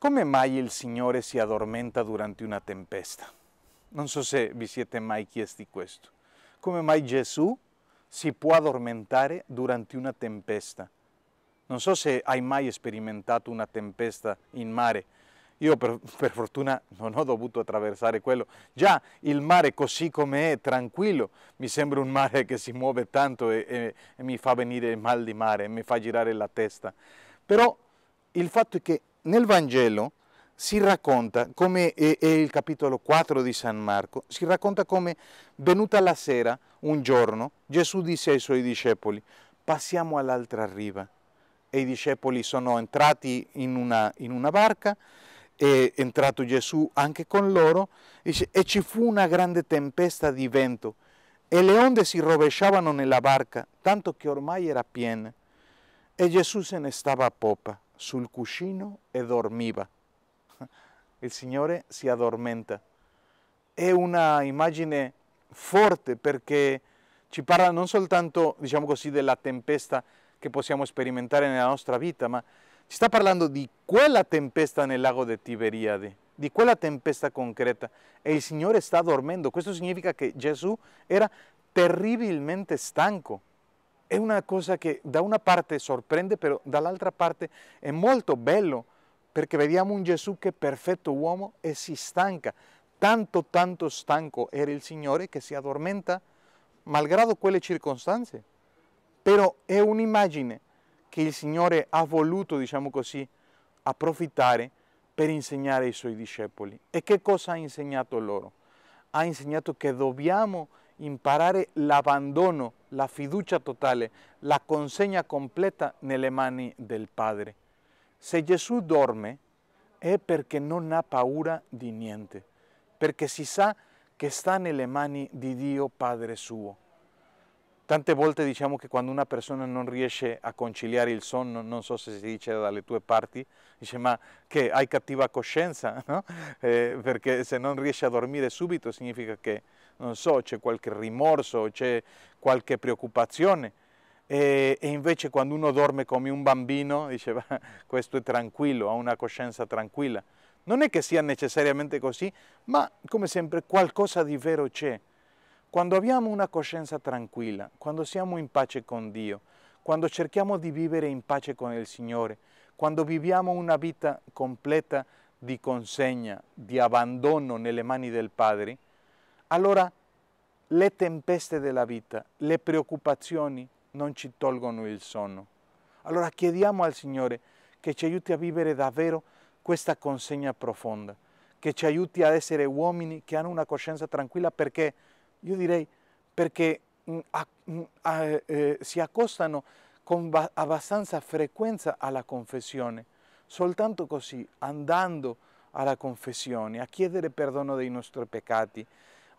Come mai il Signore si addormenta durante una tempesta? Non so se vi siete mai chiesti questo. Come mai Gesù si può addormentare durante una tempesta? Non so se hai mai sperimentato una tempesta in mare. Io per, per fortuna non ho dovuto attraversare quello. Già il mare così come è, tranquillo, mi sembra un mare che si muove tanto e, e, e mi fa venire il mal di mare, eh, mi fa girare la testa. Però il fatto è che nel Vangelo si racconta come, è il capitolo 4 di San Marco, si racconta come venuta la sera, un giorno, Gesù disse ai suoi discepoli, passiamo all'altra riva. E i discepoli sono entrati in una, in una barca, è entrato Gesù anche con loro, e ci fu una grande tempesta di vento, e le onde si rovesciavano nella barca, tanto che ormai era piena, e Gesù se ne stava a poppa sul cuscino e dormiva. Il Signore si addormenta. È una immagine forte perché ci parla non soltanto, diciamo così, della tempesta che possiamo sperimentare nella nostra vita, ma ci sta parlando di quella tempesta nel lago di Tiberiade, di quella tempesta concreta. E il Signore sta dormendo. Questo significa che Gesù era terribilmente stanco è una cosa che da una parte sorprende, però dall'altra parte è molto bello, perché vediamo un Gesù che è perfetto uomo e si stanca. Tanto, tanto stanco era il Signore che si addormenta malgrado quelle circostanze. Però è un'immagine che il Signore ha voluto, diciamo così, approfittare per insegnare ai Suoi discepoli. E che cosa ha insegnato loro? Ha insegnato che dobbiamo imparare l'abbandono, la fiducia totale, la consegna completa nelle mani del Padre. Se Gesù dorme è perché non ha paura di niente, perché si sa che sta nelle mani di Dio Padre suo. Tante volte diciamo che quando una persona non riesce a conciliare il sonno, non so se si dice dalle tue parti, dice ma ah, che hai cattiva coscienza, no? eh, perché se non riesci a dormire subito significa che non so, c'è qualche rimorso, c'è qualche preoccupazione. E, e, invece quando uno dorme come un bambino, diceva, questo è tranquillo, ha una coscienza tranquilla. Non è che sia necessariamente così, ma come sempre qualcosa di vero c'è. Quando abbiamo una coscienza tranquilla, quando siamo in pace con Dio, quando cerchiamo di vivere in pace con il Signore, quando viviamo una vita completa di consegna, di abbandono nelle mani del Padre, allora le tempeste della vita, le preoccupazioni non ci tolgono il sonno. Allora chiediamo al Signore che ci aiuti a vivere davvero questa consegna profonda, che ci aiuti ad essere uomini che hanno una coscienza tranquilla perché, io direi, perché mm, a, mm, a, eh, si accostano con abbastanza frequenza alla confessione. Soltanto così, andando alla confessione, a chiedere perdono dei nostri peccati,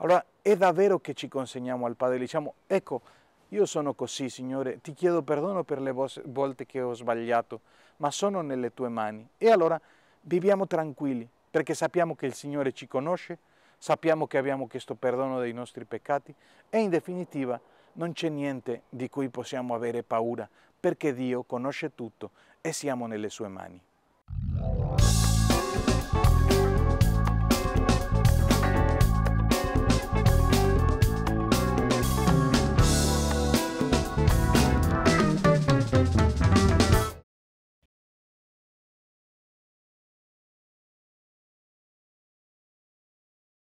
allora è davvero che ci consegniamo al Padre, diciamo ecco, io sono così Signore, ti chiedo perdono per le volte che ho sbagliato, ma sono nelle tue mani. E allora viviamo tranquilli, perché sappiamo che il Signore ci conosce, sappiamo che abbiamo chiesto perdono dei nostri peccati e in definitiva non c'è niente di cui possiamo avere paura, perché Dio conosce tutto e siamo nelle sue mani.